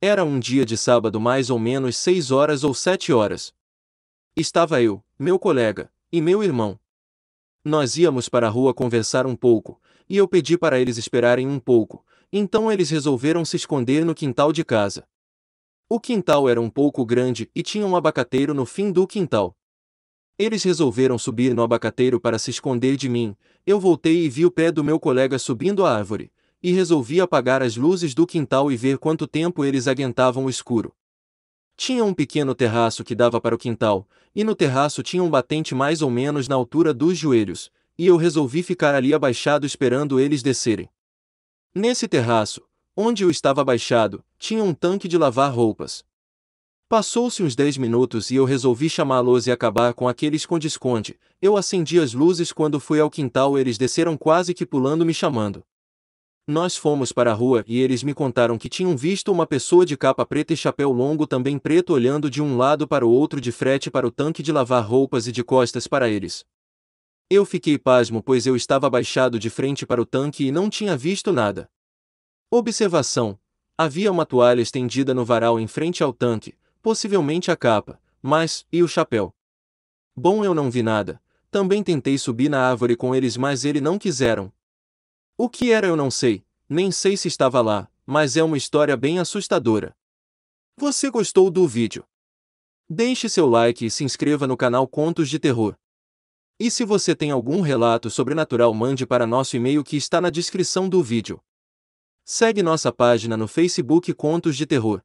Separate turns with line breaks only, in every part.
Era um dia de sábado mais ou menos seis horas ou sete horas. Estava eu, meu colega, e meu irmão. Nós íamos para a rua conversar um pouco, e eu pedi para eles esperarem um pouco, então eles resolveram se esconder no quintal de casa. O quintal era um pouco grande e tinha um abacateiro no fim do quintal. Eles resolveram subir no abacateiro para se esconder de mim. Eu voltei e vi o pé do meu colega subindo a árvore, e resolvi apagar as luzes do quintal e ver quanto tempo eles aguentavam o escuro. Tinha um pequeno terraço que dava para o quintal, e no terraço tinha um batente mais ou menos na altura dos joelhos, e eu resolvi ficar ali abaixado esperando eles descerem. Nesse terraço, onde eu estava abaixado, tinha um tanque de lavar roupas. Passou-se uns dez minutos e eu resolvi chamá-los e acabar com aquele esconde-esconde. Eu acendi as luzes quando fui ao quintal, eles desceram quase que pulando me chamando. Nós fomos para a rua e eles me contaram que tinham visto uma pessoa de capa preta e chapéu longo também preto olhando de um lado para o outro de frete para o tanque de lavar roupas e de costas para eles. Eu fiquei pasmo pois eu estava abaixado de frente para o tanque e não tinha visto nada. Observação: havia uma toalha estendida no varal em frente ao tanque, possivelmente a capa, mas, e o chapéu? Bom, eu não vi nada. Também tentei subir na árvore com eles, mas eles não quiseram. O que era eu não sei, nem sei se estava lá, mas é uma história bem assustadora. Você gostou do vídeo? Deixe seu like e se inscreva no canal Contos de Terror. E se você tem algum relato sobrenatural, mande para nosso e-mail que está na descrição do vídeo. Segue nossa página no Facebook Contos de Terror.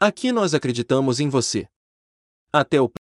Aqui nós acreditamos em você. Até o